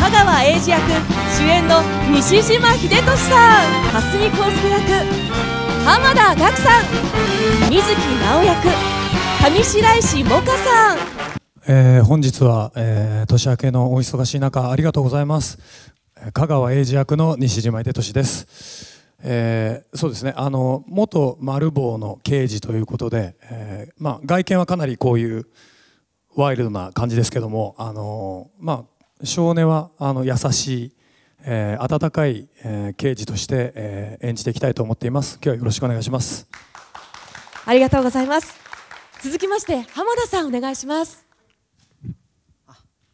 香川英治役主演の西島秀俊さん蓮見康介役浜田岳さん水木直役上白石萌歌さんえー、本日は、えー、年明けのお忙しい中ありがとうございます香川英治役の西島秀俊ですえー、そうですねあの元丸坊の刑事ということで、えーまあ、外見はかなりこういうワイルドな感じですけどもあの、まあ、少年はあの優しい、えー、温かい、えー、刑事として、えー、演じていきたいと思っています今日はよろしくお願いしますありがとうございます続きまして浜田さんお願いします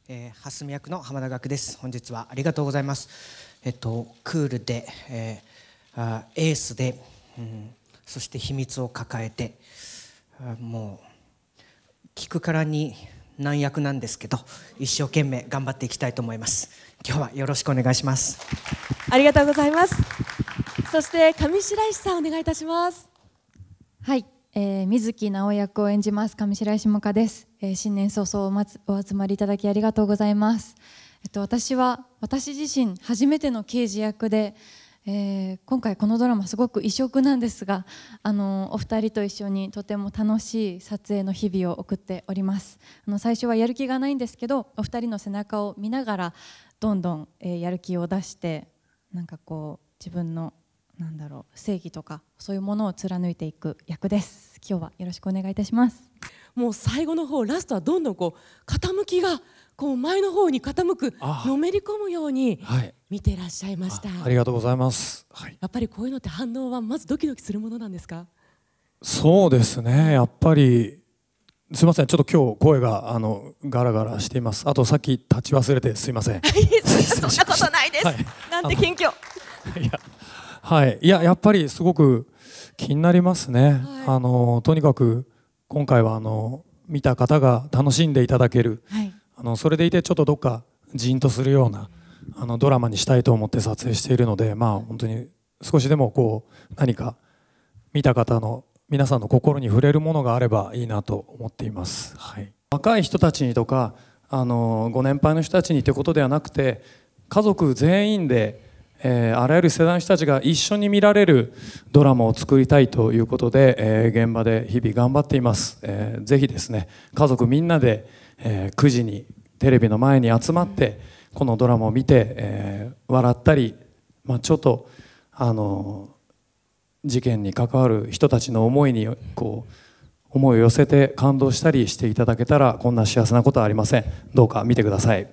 えー、ハスミ役の浜田学です本日はありがとうございますえっとクールで、えー、あエースで、うん、そして秘密を抱えてあもう聞くからに難役なんですけど一生懸命頑張っていきたいと思います今日はよろしくお願いしますありがとうございますそして上白石さんお願いいたしますはい、えー、水木直役を演じます上白石萌歌です、えー、新年早々お集まりいただきありがとうございますえっと私は私自身初めての刑事役でえー、今回このドラマすごく異色なんですがあのお二人と一緒にとても楽しい撮影の日々を送っておりますあの最初はやる気がないんですけどお二人の背中を見ながらどんどん、えー、やる気を出してなんかこう自分のなんだろう正義とかそういうものを貫いていく役です今日はよろしくお願いいたしますもう最後の方ラストはどんどんこう傾きがこう前の方に傾くのめり込むように、はい、見てらっしゃいましたありがとうございます、はい、やっぱりこういうのって反応はまずドキドキするものなんですかそうですねやっぱりすみませんちょっと今日声があのガラガラしていますあとさっき立ち忘れてすみませんそんなことないです、はい、なんて近況いやはいいややっぱりすごく気になりますね、はい、あのとにかく今回はあの見た方が楽しんでいただける、はい、あのそれでいてちょっとどっかジーンとするような、うんあのドラマにしたいと思って撮影しているので、まあ、本当に少しでもこう何か見た方の皆さんの心に触れるものがあればいいなと思っています、はい、若い人たちにとかあのご年配の人たちにということではなくて家族全員で、えー、あらゆる世代の人たちが一緒に見られるドラマを作りたいということで、えー、現場で日々頑張っています、えー、ぜひですね家族みんなで、えー、9時にテレビの前に集まって、このドラマを見て、えー、笑ったり、まあ、ちょっとあの事件に関わる人たちの思いにこう思いを寄せて感動したりしていただけたらこんな幸せなことはありませんどうか見てください